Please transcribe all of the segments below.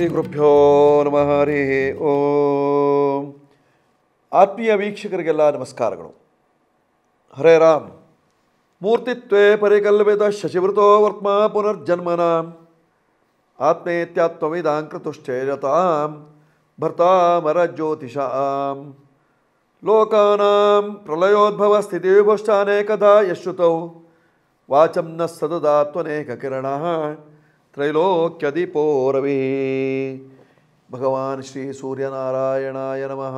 ಶ್ರೀಗುರುಭ್ಯೋ ನಮಃ ಹರಿ ಓಂ ಆತ್ಮೀಯ ವೀಕ್ಷಕರಿಗೆಲ್ಲ ನಮಸ್ಕಾರಗಳು ಹರೇ ರಾಮ್ ಮೂರ್ತಿತ್ವೇ ಪರಿಕಲ್ಪಿತ ಶಶಿವೃತೋ ವರ್ತ್ಮ ಪುನರ್ಜನ್ಮನ ಆತ್ಮೇತ್ಯಾತ್ಮವಿದಾಂಕೃತುಶ್ಚೇರತಾಂ ಭರ್ತಾಮರ ಜ್ಯೋತಿಷಾಂ ಲೋಕಾನಾಂ ಪ್ರಲಯೋದ್ಭವ ಸ್ಥಿತಿವಿಭಶ್ಚಾನೇಕದಾ ಯಶ್ರುತೌ ವಾಚಂ ನ ಸದದಾತ್ವನೇಕ ಕಿರಣಃ ತ್ರೈಲೋಕ್ಯದೀಪೋ ರವಿ ಭಗವಾನ್ ಶ್ರೀ ಸೂರ್ಯನಾರಾಯಣಾಯ ನಮಃ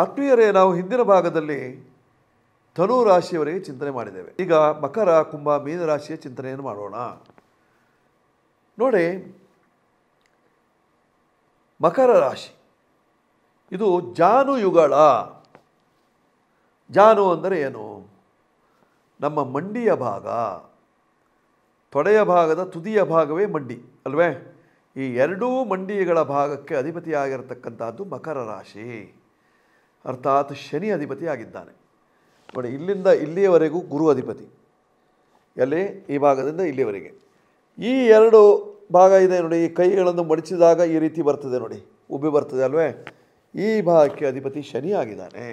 ಆತ್ಮೀಯರೇ ನಾವು ಹಿಂದಿನ ಭಾಗದಲ್ಲಿ ಧನು ರಾಶಿಯವರಿಗೆ ಚಿಂತನೆ ಮಾಡಿದ್ದೇವೆ ಈಗ ಮಕರ ಕುಂಭ ಮೀನರಾಶಿಯ ಚಿಂತನೆಯನ್ನು ಮಾಡೋಣ ನೋಡಿ ಮಕರ ರಾಶಿ ಇದು ಯುಗಳ ಜಾನು ಅಂದರೆ ಏನು ನಮ್ಮ ಮಂಡಿಯ ಭಾಗ ತೊಡೆಯ ಭಾಗದ ತುದಿಯ ಭಾಗವೇ ಮಂಡಿ ಅಲ್ವೇ ಈ ಎರಡೂ ಮಂಡಿಗಳ ಭಾಗಕ್ಕೆ ಅಧಿಪತಿಯಾಗಿರ್ತಕ್ಕಂಥದ್ದು ಮಕರ ರಾಶಿ ಅರ್ಥಾತ್ ಶನಿ ಅಧಿಪತಿ ಆಗಿದ್ದಾನೆ ನೋಡಿ ಇಲ್ಲಿಂದ ಇಲ್ಲಿಯವರೆಗೂ ಗುರು ಅಧಿಪತಿ ಎಲ್ಲಿ ಈ ಭಾಗದಿಂದ ಇಲ್ಲಿಯವರೆಗೆ ಈ ಎರಡು ಭಾಗ ಇದೆ ನೋಡಿ ಈ ಕೈಗಳನ್ನು ಮಡಚಿದಾಗ ಈ ರೀತಿ ಬರ್ತದೆ ನೋಡಿ ಉಬ್ಬಿ ಬರ್ತದೆ ಅಲ್ವೇ ಈ ಭಾಗಕ್ಕೆ ಅಧಿಪತಿ ಶನಿ ಆಗಿದ್ದಾನೆ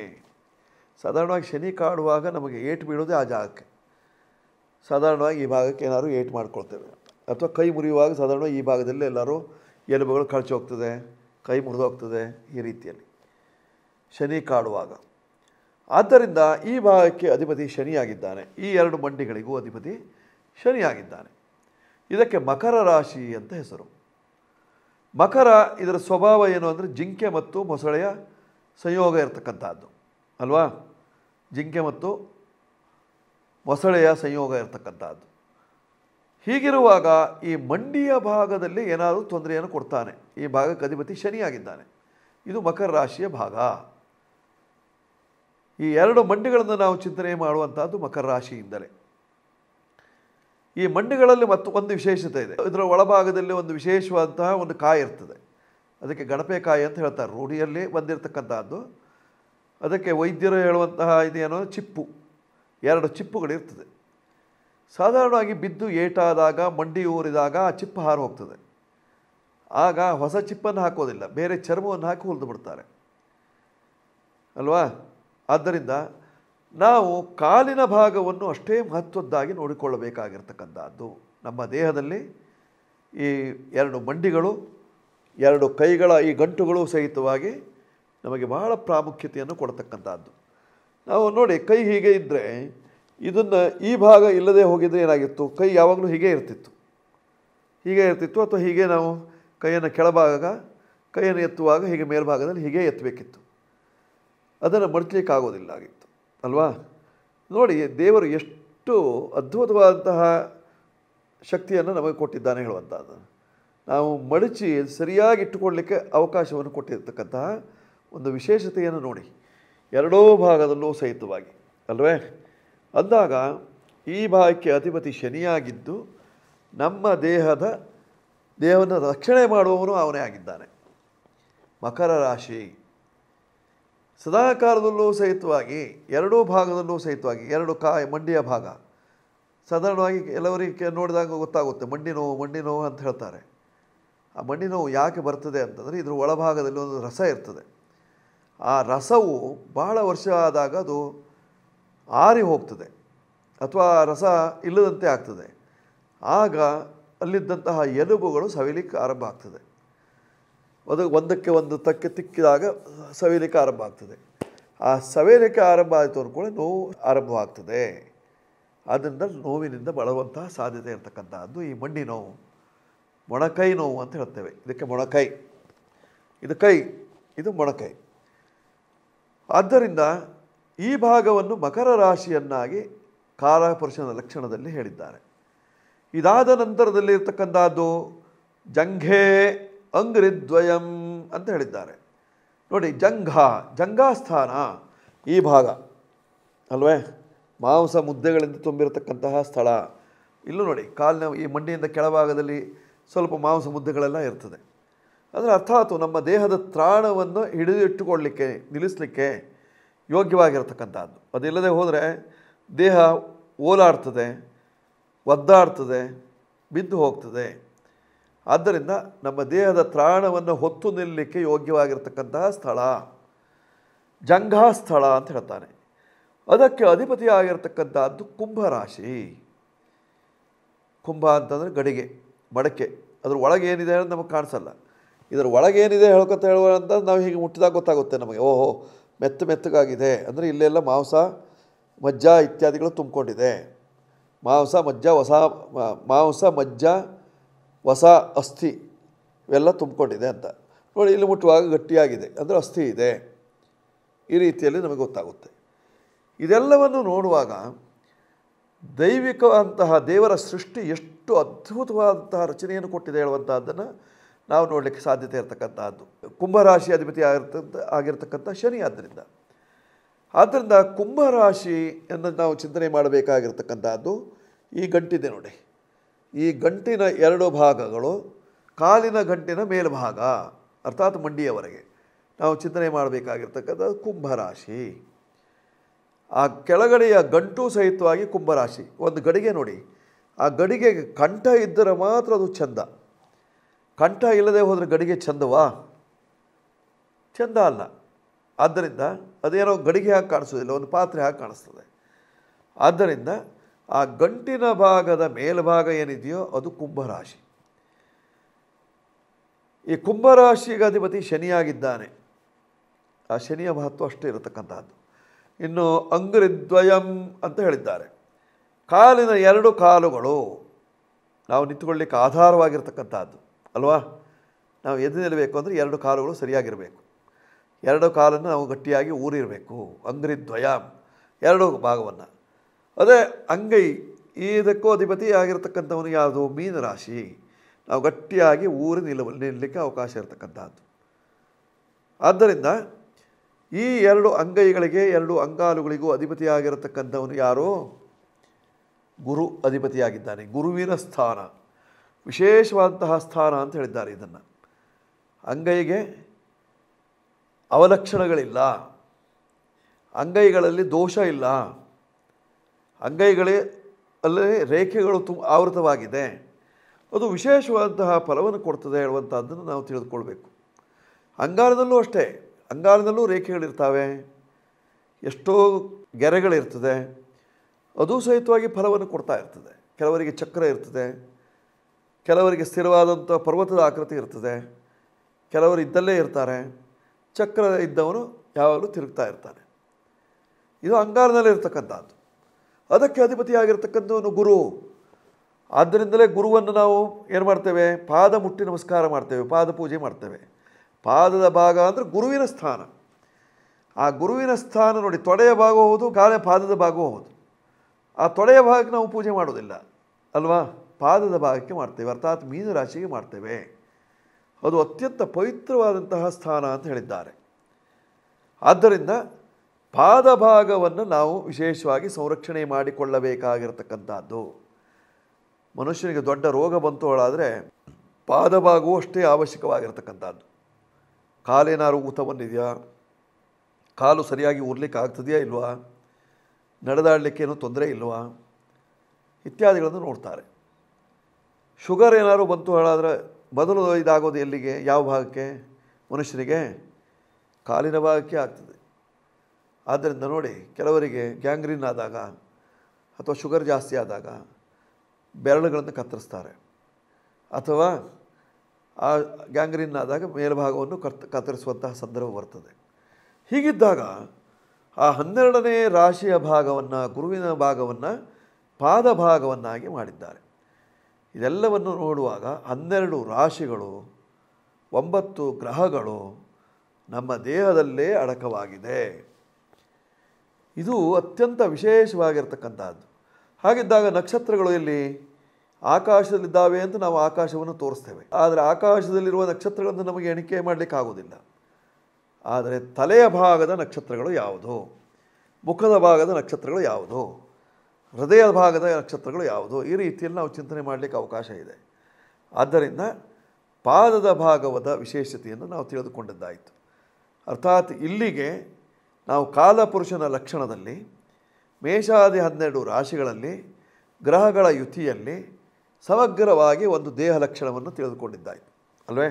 ಸಾಧಾರಣವಾಗಿ ಶನಿ ಕಾಡುವಾಗ ನಮಗೆ ಏಟು ಬೀಳೋದೇ ಆ ಜಾಗಕ್ಕೆ ಸಾಧಾರಣವಾಗಿ ಈ ಭಾಗಕ್ಕೆ ಏನಾದರೂ ಏಟ್ ಮಾಡ್ಕೊಳ್ತೇವೆ ಅಥವಾ ಕೈ ಮುರಿಯುವಾಗ ಸಾಧಾರಣವಾಗಿ ಈ ಭಾಗದಲ್ಲಿ ಎಲ್ಲರೂ ಎಲುಬುಗಳು ಕಳಚಿ ಹೋಗ್ತದೆ ಕೈ ಮುರಿದು ಹೋಗ್ತದೆ ಈ ರೀತಿಯಲ್ಲಿ ಶನಿ ಕಾಡುವಾಗ ಆದ್ದರಿಂದ ಈ ಭಾಗಕ್ಕೆ ಅಧಿಪತಿ ಶನಿಯಾಗಿದ್ದಾನೆ ಈ ಎರಡು ಮಂಡಿಗಳಿಗೂ ಅಧಿಪತಿ ಶನಿಯಾಗಿದ್ದಾನೆ ಇದಕ್ಕೆ ಮಕರ ರಾಶಿ ಅಂತ ಹೆಸರು ಮಕರ ಇದರ ಸ್ವಭಾವ ಏನು ಅಂದರೆ ಜಿಂಕೆ ಮತ್ತು ಮೊಸಳೆಯ ಸಂಯೋಗ ಇರತಕ್ಕಂಥದ್ದು ಅಲ್ವಾ ಜಿಂಕೆ ಮತ್ತು ಮೊಸಳೆಯ ಸಂಯೋಗ ಇರತಕ್ಕಂಥದ್ದು ಹೀಗಿರುವಾಗ ಈ ಮಂಡಿಯ ಭಾಗದಲ್ಲಿ ಏನಾದರೂ ತೊಂದರೆಯನ್ನು ಕೊಡ್ತಾನೆ ಈ ಭಾಗಕ್ಕೆ ಅಧಿಪತಿ ಶನಿಯಾಗಿದ್ದಾನೆ ಇದು ಮಕರ ರಾಶಿಯ ಭಾಗ ಈ ಎರಡು ಮಂಡಿಗಳನ್ನು ನಾವು ಚಿಂತನೆ ಮಾಡುವಂಥದ್ದು ಮಕರ ರಾಶಿಯಿಂದಲೇ ಈ ಮಂಡಿಗಳಲ್ಲಿ ಮತ್ತು ಒಂದು ವಿಶೇಷತೆ ಇದೆ ಇದರ ಒಳಭಾಗದಲ್ಲಿ ಒಂದು ವಿಶೇಷವಾದಂತಹ ಒಂದು ಕಾಯಿ ಇರ್ತದೆ ಅದಕ್ಕೆ ಗಣಪೆ ಕಾಯಿ ಅಂತ ಹೇಳ್ತಾರೆ ರೂಢಿಯಲ್ಲಿ ಬಂದಿರತಕ್ಕಂಥದ್ದು ಅದಕ್ಕೆ ವೈದ್ಯರು ಹೇಳುವಂತಹ ಇದೇನೋ ಚಿಪ್ಪು ಎರಡು ಚಿಪ್ಪುಗಳಿರ್ತದೆ ಸಾಧಾರಣವಾಗಿ ಬಿದ್ದು ಏಟಾದಾಗ ಮಂಡಿ ಊರಿದಾಗ ಆ ಚಿಪ್ಪು ಹಾರು ಹೋಗ್ತದೆ ಆಗ ಹೊಸ ಚಿಪ್ಪನ್ನು ಹಾಕೋದಿಲ್ಲ ಬೇರೆ ಚರ್ಮವನ್ನು ಹಾಕಿ ಹುಲ್ದು ಬಿಡ್ತಾರೆ ಅಲ್ವಾ ಆದ್ದರಿಂದ ನಾವು ಕಾಲಿನ ಭಾಗವನ್ನು ಅಷ್ಟೇ ಮಹತ್ವದ್ದಾಗಿ ನೋಡಿಕೊಳ್ಳಬೇಕಾಗಿರ್ತಕ್ಕಂಥದ್ದು ನಮ್ಮ ದೇಹದಲ್ಲಿ ಈ ಎರಡು ಮಂಡಿಗಳು ಎರಡು ಕೈಗಳ ಈ ಗಂಟುಗಳು ಸಹಿತವಾಗಿ ನಮಗೆ ಬಹಳ ಪ್ರಾಮುಖ್ಯತೆಯನ್ನು ಕೊಡತಕ್ಕಂಥದ್ದು ನಾವು ನೋಡಿ ಕೈ ಹೀಗೆ ಇದ್ದರೆ ಇದನ್ನು ಈ ಭಾಗ ಇಲ್ಲದೆ ಹೋಗಿದರೆ ಏನಾಗಿತ್ತು ಕೈ ಯಾವಾಗಲೂ ಹೀಗೆ ಇರ್ತಿತ್ತು ಹೀಗೆ ಇರ್ತಿತ್ತು ಅಥವಾ ಹೀಗೆ ನಾವು ಕೈಯನ್ನು ಕೆಳಭಾಗ ಕೈಯನ್ನು ಎತ್ತುವಾಗ ಹೀಗೆ ಮೇಲ್ಭಾಗದಲ್ಲಿ ಹೀಗೆ ಎತ್ತಬೇಕಿತ್ತು ಅದನ್ನು ಮಡಚಲಿಕ್ಕಾಗೋದಿಲ್ಲ ಆಗೋದಿಲ್ಲ ಆಗಿತ್ತು ಅಲ್ವಾ ನೋಡಿ ದೇವರು ಎಷ್ಟು ಅದ್ಭುತವಾದಂತಹ ಶಕ್ತಿಯನ್ನು ನಮಗೆ ಕೊಟ್ಟಿದ್ದಾನೆ ಹೇಳುವಂಥದ್ದು ನಾವು ಮಡಚಿ ಸರಿಯಾಗಿ ಇಟ್ಟುಕೊಳ್ಳಲಿಕ್ಕೆ ಅವಕಾಶವನ್ನು ಕೊಟ್ಟಿರ್ತಕ್ಕಂತಹ ಒಂದು ವಿಶೇಷತೆಯನ್ನು ನೋಡಿ ಎರಡೂ ಭಾಗದಲ್ಲೂ ಸಹಿತವಾಗಿ ಅಲ್ವೇ ಅಂದಾಗ ಈ ಭಾಗಕ್ಕೆ ಅಧಿಪತಿ ಶನಿಯಾಗಿದ್ದು ನಮ್ಮ ದೇಹದ ದೇಹವನ್ನು ರಕ್ಷಣೆ ಮಾಡುವವನು ಅವನೇ ಆಗಿದ್ದಾನೆ ಮಕರ ರಾಶಿ ಸದಾಕಾಲದಲ್ಲೂ ಸಹಿತವಾಗಿ ಎರಡೂ ಭಾಗದಲ್ಲೂ ಸಹಿತವಾಗಿ ಎರಡು ಕಾಯ ಮಂಡಿಯ ಭಾಗ ಸಾಧಾರಣವಾಗಿ ಕೆಲವರಿಗೆ ನೋಡಿದಾಗ ಗೊತ್ತಾಗುತ್ತೆ ಮಂಡಿ ನೋವು ಮಂಡಿ ನೋವು ಅಂತ ಹೇಳ್ತಾರೆ ಆ ಮಂಡಿ ನೋವು ಯಾಕೆ ಬರ್ತದೆ ಅಂತಂದರೆ ಇದರ ಒಳಭಾಗದಲ್ಲಿ ಒಂದು ರಸ ಇರ್ತದೆ ಆ ರಸವು ಬಹಳ ವರ್ಷ ಆದಾಗ ಅದು ಆರಿ ಹೋಗ್ತದೆ ಅಥವಾ ರಸ ಇಲ್ಲದಂತೆ ಆಗ್ತದೆ ಆಗ ಅಲ್ಲಿದ್ದಂತಹ ಎಲುಬುಗಳು ಸವಿಲಿಕ್ಕೆ ಆರಂಭ ಆಗ್ತದೆ ಅದು ಒಂದಕ್ಕೆ ಒಂದು ತಕ್ಕೆ ತಿಕ್ಕಿದಾಗ ಸವಿಲಿಕ್ಕೆ ಆರಂಭ ಆಗ್ತದೆ ಆ ಸವೆಯಲಿಕ್ಕೆ ಆರಂಭ ಆಯಿತು ಅಂದ್ಕೊಳ್ಳಿ ನೋವು ಆರಂಭವಾಗ್ತದೆ ಆದ್ದರಿಂದ ನೋವಿನಿಂದ ಬಳುವಂತಹ ಸಾಧ್ಯತೆ ಇರತಕ್ಕಂಥದ್ದು ಈ ಮಂಡಿ ನೋವು ಮೊಣಕೈ ನೋವು ಅಂತ ಹೇಳ್ತೇವೆ ಇದಕ್ಕೆ ಮೊಣಕೈ ಇದು ಕೈ ಇದು ಮೊಣಕೈ ಆದ್ದರಿಂದ ಈ ಭಾಗವನ್ನು ಮಕರ ರಾಶಿಯನ್ನಾಗಿ ಕಾಲಪುರುಷನ ಲಕ್ಷಣದಲ್ಲಿ ಹೇಳಿದ್ದಾರೆ ಇದಾದ ನಂತರದಲ್ಲಿ ಇರತಕ್ಕಂಥದ್ದು ಜಂಘೆ ಅಂಗ್ರಿದ್ವಯಂ ಅಂತ ಹೇಳಿದ್ದಾರೆ ನೋಡಿ ಜಂಘ ಜಂಘಾಸ್ಥಾನ ಈ ಭಾಗ ಅಲ್ವೇ ಮಾಂಸ ಮುದ್ದೆಗಳಿಂದ ತುಂಬಿರತಕ್ಕಂತಹ ಸ್ಥಳ ಇಲ್ಲೂ ನೋಡಿ ಕಾಲಿನ ಈ ಮಂಡಿಯಿಂದ ಕೆಳಭಾಗದಲ್ಲಿ ಸ್ವಲ್ಪ ಮಾಂಸ ಮುದ್ದೆಗಳೆಲ್ಲ ಇರ್ತದೆ ಅದರ ಅರ್ಥಾತ್ ನಮ್ಮ ದೇಹದ ತ್ರಾಣವನ್ನು ಹಿಡಿದಿಟ್ಟುಕೊಳ್ಳಲಿಕ್ಕೆ ನಿಲ್ಲಿಸಲಿಕ್ಕೆ ಯೋಗ್ಯವಾಗಿರತಕ್ಕಂಥದ್ದು ಅದಿಲ್ಲದೆ ಹೋದರೆ ದೇಹ ಓಲಾಡ್ತದೆ ಒದ್ದಾಡ್ತದೆ ಬಿದ್ದು ಹೋಗ್ತದೆ ಆದ್ದರಿಂದ ನಮ್ಮ ದೇಹದ ತ್ರಾಣವನ್ನು ಹೊತ್ತು ನಿಲ್ಲಲಿಕ್ಕೆ ಯೋಗ್ಯವಾಗಿರ್ತಕ್ಕಂತಹ ಸ್ಥಳ ಜಂಘಾ ಸ್ಥಳ ಅಂತ ಹೇಳ್ತಾನೆ ಅದಕ್ಕೆ ಅಧಿಪತಿಯಾಗಿರ್ತಕ್ಕಂಥದ್ದು ಕುಂಭರಾಶಿ ಕುಂಭ ಅಂತಂದರೆ ಗಡಿಗೆ ಮಡಕೆ ಅದ್ರ ಒಳಗೆ ಏನಿದೆ ಅಂದರೆ ನಮಗೆ ಕಾಣಿಸಲ್ಲ ಇದರ ಒಳಗೇನಿದೆ ಹೇಳ್ಕೊತ ಹೇಳುವ ಅಂತ ನಾವು ಹೀಗೆ ಮುಟ್ಟಿದಾಗ ಗೊತ್ತಾಗುತ್ತೆ ನಮಗೆ ಓಹೋ ಮೆತ್ತ ಮೆತ್ತಗಾಗಿದೆ ಅಂದರೆ ಇಲ್ಲೆಲ್ಲ ಮಾಂಸ ಮಜ್ಜ ಇತ್ಯಾದಿಗಳು ತುಂಬಿಕೊಂಡಿದೆ ಮಾಂಸ ಮಜ್ಜ ಹೊಸ ಮಾಂಸ ಮಜ್ಜ ಹೊಸ ಅಸ್ಥಿ ಇವೆಲ್ಲ ತುಂಬಿಕೊಂಡಿದೆ ಅಂತ ನೋಡಿ ಇಲ್ಲಿ ಮುಟ್ಟುವಾಗ ಗಟ್ಟಿಯಾಗಿದೆ ಅಂದರೆ ಅಸ್ಥಿ ಇದೆ ಈ ರೀತಿಯಲ್ಲಿ ನಮಗೆ ಗೊತ್ತಾಗುತ್ತೆ ಇದೆಲ್ಲವನ್ನು ನೋಡುವಾಗ ದೈವಿಕವಾದಂತಹ ದೇವರ ಸೃಷ್ಟಿ ಎಷ್ಟು ಅದ್ಭುತವಾದಂತಹ ರಚನೆಯನ್ನು ಕೊಟ್ಟಿದೆ ಹೇಳುವಂಥದ್ದನ್ನು ನಾವು ನೋಡಲಿಕ್ಕೆ ಸಾಧ್ಯತೆ ಇರತಕ್ಕಂಥದ್ದು ಕುಂಭರಾಶಿ ಅಧಿಪತಿ ಆಗಿರ್ತಕ್ಕಂಥ ಆಗಿರ್ತಕ್ಕಂಥ ಶನಿ ಆದ್ದರಿಂದ ಆದ್ದರಿಂದ ಕುಂಭರಾಶಿಯನ್ನು ನಾವು ಚಿಂತನೆ ಮಾಡಬೇಕಾಗಿರ್ತಕ್ಕಂಥದ್ದು ಈ ಗಂಟಿದೆ ನೋಡಿ ಈ ಗಂಟಿನ ಎರಡು ಭಾಗಗಳು ಕಾಲಿನ ಗಂಟಿನ ಮೇಲ್ಭಾಗ ಅರ್ಥಾತ್ ಮಂಡಿಯವರೆಗೆ ನಾವು ಚಿಂತನೆ ಮಾಡಬೇಕಾಗಿರ್ತಕ್ಕಂಥದ್ದು ಕುಂಭರಾಶಿ ಆ ಕೆಳಗಡೆಯ ಗಂಟು ಸಹಿತವಾಗಿ ಕುಂಭರಾಶಿ ಒಂದು ಗಡಿಗೆ ನೋಡಿ ಆ ಗಡಿಗೆಗೆ ಕಂಠ ಇದ್ದರೆ ಮಾತ್ರ ಅದು ಚಂದ ಕಂಠ ಇಲ್ಲದೆ ಹೋದರೆ ಗಡಿಗೆ ಚೆಂದವಾ ಚಂದ ಅಲ್ಲ ಆದ್ದರಿಂದ ಅದೇನೋ ಗಡಿಗೆ ಹಾಕಿ ಕಾಣಿಸೋದಿಲ್ಲ ಒಂದು ಪಾತ್ರೆ ಹಾಕಿ ಕಾಣಿಸ್ತದೆ ಆದ್ದರಿಂದ ಆ ಗಂಟಿನ ಭಾಗದ ಮೇಲ್ಭಾಗ ಏನಿದೆಯೋ ಅದು ಕುಂಭರಾಶಿ ಈ ಕುಂಭರಾಶಿಗೆ ಅಧಿಪತಿ ಶನಿಯಾಗಿದ್ದಾನೆ ಆ ಶನಿಯ ಮಹತ್ವ ಅಷ್ಟೇ ಇರತಕ್ಕಂಥದ್ದು ಇನ್ನು ಅಂಗ್ರಿದ್ವಯಂ ಅಂತ ಹೇಳಿದ್ದಾರೆ ಕಾಲಿನ ಎರಡು ಕಾಲುಗಳು ನಾವು ನಿಂತುಕೊಳ್ಳಿಕ್ಕೆ ಆಧಾರವಾಗಿರ್ತಕ್ಕಂಥದ್ದು ಅಲ್ವಾ ನಾವು ಎದ್ದು ನಿಲ್ಲಬೇಕು ಅಂದರೆ ಎರಡು ಕಾಲುಗಳು ಸರಿಯಾಗಿರಬೇಕು ಎರಡು ಕಾಲನ್ನು ನಾವು ಗಟ್ಟಿಯಾಗಿ ಊರಿರಬೇಕು ದ್ವಯಂ ಎರಡು ಭಾಗವನ್ನು ಅದೇ ಅಂಗೈ ಇದಕ್ಕೂ ಅಧಿಪತಿ ಆಗಿರತಕ್ಕಂಥವನು ಯಾವುದು ಮೀನರಾಶಿ ನಾವು ಗಟ್ಟಿಯಾಗಿ ಊರಿ ನಿಲ್ಲ ನಿಲ್ಲಲಿಕ್ಕೆ ಅವಕಾಶ ಇರತಕ್ಕಂಥದ್ದು ಆದ್ದರಿಂದ ಈ ಎರಡು ಅಂಗೈಗಳಿಗೆ ಎರಡು ಅಂಗಾಲುಗಳಿಗೂ ಅಧಿಪತಿಯಾಗಿರತಕ್ಕಂಥವನು ಯಾರು ಗುರು ಅಧಿಪತಿಯಾಗಿದ್ದಾನೆ ಗುರುವಿನ ಸ್ಥಾನ ವಿಶೇಷವಾದಂತಹ ಸ್ಥಾನ ಅಂತ ಹೇಳಿದ್ದಾರೆ ಇದನ್ನು ಅಂಗೈಗೆ ಅವಲಕ್ಷಣಗಳಿಲ್ಲ ಅಂಗೈಗಳಲ್ಲಿ ದೋಷ ಇಲ್ಲ ಅಂಗೈಗಳೇ ಅಲ್ಲೇ ರೇಖೆಗಳು ತುಂಬ ಆವೃತವಾಗಿದೆ ಅದು ವಿಶೇಷವಾದಂತಹ ಫಲವನ್ನು ಕೊಡ್ತದೆ ಹೇಳುವಂಥದ್ದನ್ನು ನಾವು ತಿಳಿದುಕೊಳ್ಬೇಕು ಅಂಗಾರದಲ್ಲೂ ಅಷ್ಟೇ ಅಂಗಾರದಲ್ಲೂ ರೇಖೆಗಳಿರ್ತವೆ ಎಷ್ಟೋ ಗೆರೆಗಳಿರ್ತದೆ ಅದು ಸಹಿತವಾಗಿ ಫಲವನ್ನು ಕೊಡ್ತಾ ಇರ್ತದೆ ಕೆಲವರಿಗೆ ಚಕ್ರ ಇರ್ತದೆ ಕೆಲವರಿಗೆ ಸ್ಥಿರವಾದಂಥ ಪರ್ವತದ ಆಕೃತಿ ಇರ್ತದೆ ಕೆಲವರು ಇದ್ದಲ್ಲೇ ಇರ್ತಾರೆ ಚಕ್ರ ಇದ್ದವನು ಯಾವಾಗಲೂ ತಿರುಗ್ತಾ ಇರ್ತಾನೆ ಇದು ಇರ್ತಕ್ಕಂಥದ್ದು ಅದಕ್ಕೆ ಅಧಿಪತಿಯಾಗಿರ್ತಕ್ಕಂಥವನು ಗುರು ಆದ್ದರಿಂದಲೇ ಗುರುವನ್ನು ನಾವು ಏನು ಮಾಡ್ತೇವೆ ಪಾದ ಮುಟ್ಟಿ ನಮಸ್ಕಾರ ಮಾಡ್ತೇವೆ ಪಾದ ಪೂಜೆ ಮಾಡ್ತೇವೆ ಪಾದದ ಭಾಗ ಅಂದರೆ ಗುರುವಿನ ಸ್ಥಾನ ಆ ಗುರುವಿನ ಸ್ಥಾನ ನೋಡಿ ತೊಡೆಯ ಭಾಗ ಹೌದು ಕಾಲ ಪಾದದ ಭಾಗವೂ ಹೌದು ಆ ತೊಡೆಯ ಭಾಗಕ್ಕೆ ನಾವು ಪೂಜೆ ಮಾಡೋದಿಲ್ಲ ಅಲ್ವಾ ಪಾದದ ಭಾಗಕ್ಕೆ ಮಾಡ್ತೇವೆ ಅರ್ಥಾತ್ ಮೀನರಾಶಿಗೆ ಮಾಡ್ತೇವೆ ಅದು ಅತ್ಯಂತ ಪವಿತ್ರವಾದಂತಹ ಸ್ಥಾನ ಅಂತ ಹೇಳಿದ್ದಾರೆ ಆದ್ದರಿಂದ ಪಾದ ಭಾಗವನ್ನು ನಾವು ವಿಶೇಷವಾಗಿ ಸಂರಕ್ಷಣೆ ಮಾಡಿಕೊಳ್ಳಬೇಕಾಗಿರತಕ್ಕಂಥದ್ದು ಮನುಷ್ಯನಿಗೆ ದೊಡ್ಡ ರೋಗ ಪಾದ ಪಾದಭಾಗವೂ ಅಷ್ಟೇ ಅವಶ್ಯಕವಾಗಿರತಕ್ಕಂಥದ್ದು ಕಾಲೇನಾರು ಊತ ಬಂದಿದೆಯಾ ಕಾಲು ಸರಿಯಾಗಿ ಉರ್ಲಿಕ್ಕೆ ಆಗ್ತದೆಯಾ ಇಲ್ವಾ ನಡೆದಾಡಲಿಕ್ಕೇನೂ ತೊಂದರೆ ಇಲ್ವಾ ಇತ್ಯಾದಿಗಳನ್ನು ನೋಡ್ತಾರೆ ಶುಗರ್ ಏನಾದರೂ ಬಂತು ಹೇಳಾದರೆ ಬದಲು ಇದಾಗೋದು ಎಲ್ಲಿಗೆ ಯಾವ ಭಾಗಕ್ಕೆ ಮನುಷ್ಯನಿಗೆ ಕಾಲಿನ ಭಾಗಕ್ಕೆ ಆಗ್ತದೆ ಆದ್ದರಿಂದ ನೋಡಿ ಕೆಲವರಿಗೆ ಗ್ಯಾಂಗ್ರೀನ್ ಆದಾಗ ಅಥವಾ ಶುಗರ್ ಜಾಸ್ತಿ ಆದಾಗ ಬೆರಳುಗಳನ್ನು ಕತ್ತರಿಸ್ತಾರೆ ಅಥವಾ ಆ ಗ್ಯಾಂಗ್ರೀನ್ ಆದಾಗ ಮೇಲ್ಭಾಗವನ್ನು ಕತ್ ಕತ್ತರಿಸುವಂತಹ ಸಂದರ್ಭ ಬರ್ತದೆ ಹೀಗಿದ್ದಾಗ ಆ ಹನ್ನೆರಡನೇ ರಾಶಿಯ ಭಾಗವನ್ನು ಗುರುವಿನ ಭಾಗವನ್ನು ಪಾದ ಭಾಗವನ್ನಾಗಿ ಮಾಡಿದ್ದಾರೆ ಇದೆಲ್ಲವನ್ನು ನೋಡುವಾಗ ಹನ್ನೆರಡು ರಾಶಿಗಳು ಒಂಬತ್ತು ಗ್ರಹಗಳು ನಮ್ಮ ದೇಹದಲ್ಲೇ ಅಡಕವಾಗಿದೆ ಇದು ಅತ್ಯಂತ ವಿಶೇಷವಾಗಿರ್ತಕ್ಕಂಥದ್ದು ಹಾಗಿದ್ದಾಗ ನಕ್ಷತ್ರಗಳು ಇಲ್ಲಿ ಆಕಾಶದಲ್ಲಿದ್ದಾವೆ ಅಂತ ನಾವು ಆಕಾಶವನ್ನು ತೋರಿಸ್ತೇವೆ ಆದರೆ ಆಕಾಶದಲ್ಲಿರುವ ನಕ್ಷತ್ರಗಳನ್ನು ನಮಗೆ ಎಣಿಕೆ ಮಾಡಲಿಕ್ಕಾಗೋದಿಲ್ಲ ಆದರೆ ತಲೆಯ ಭಾಗದ ನಕ್ಷತ್ರಗಳು ಯಾವುದು ಮುಖದ ಭಾಗದ ನಕ್ಷತ್ರಗಳು ಯಾವುದು ಹೃದಯ ಭಾಗದ ನಕ್ಷತ್ರಗಳು ಯಾವುದು ಈ ರೀತಿಯಲ್ಲಿ ನಾವು ಚಿಂತನೆ ಮಾಡಲಿಕ್ಕೆ ಅವಕಾಶ ಇದೆ ಆದ್ದರಿಂದ ಪಾದದ ಭಾಗವದ ವಿಶೇಷತೆಯನ್ನು ನಾವು ತಿಳಿದುಕೊಂಡದ್ದಾಯಿತು ಅರ್ಥಾತ್ ಇಲ್ಲಿಗೆ ನಾವು ಕಾಲಪುರುಷನ ಲಕ್ಷಣದಲ್ಲಿ ಮೇಷಾದಿ ಹನ್ನೆರಡು ರಾಶಿಗಳಲ್ಲಿ ಗ್ರಹಗಳ ಯುತಿಯಲ್ಲಿ ಸಮಗ್ರವಾಗಿ ಒಂದು ದೇಹ ಲಕ್ಷಣವನ್ನು ತಿಳಿದುಕೊಂಡಿದ್ದಾಯಿತು ಅಲ್ವೇ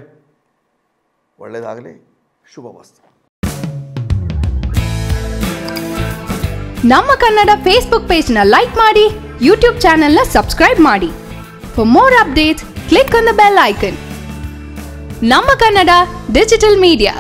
ಒಳ್ಳೆಯದಾಗಲಿ ಶುಭ ವಸ್ತು ನಮ್ಮ ಕನ್ನಡ ಫೇಸ್ಬುಕ್ ಪೇಜ್ನ ಲೈಕ್ ಮಾಡಿ ಯೂಟ್ಯೂಬ್ ನ ಸಬ್ಸ್ಕ್ರೈಬ್ ಮಾಡಿ for more updates click on the bell icon ನಮ್ಮ ಕನ್ನಡ ಡಿಜಿಟಲ್ ಮೀಡಿಯಾ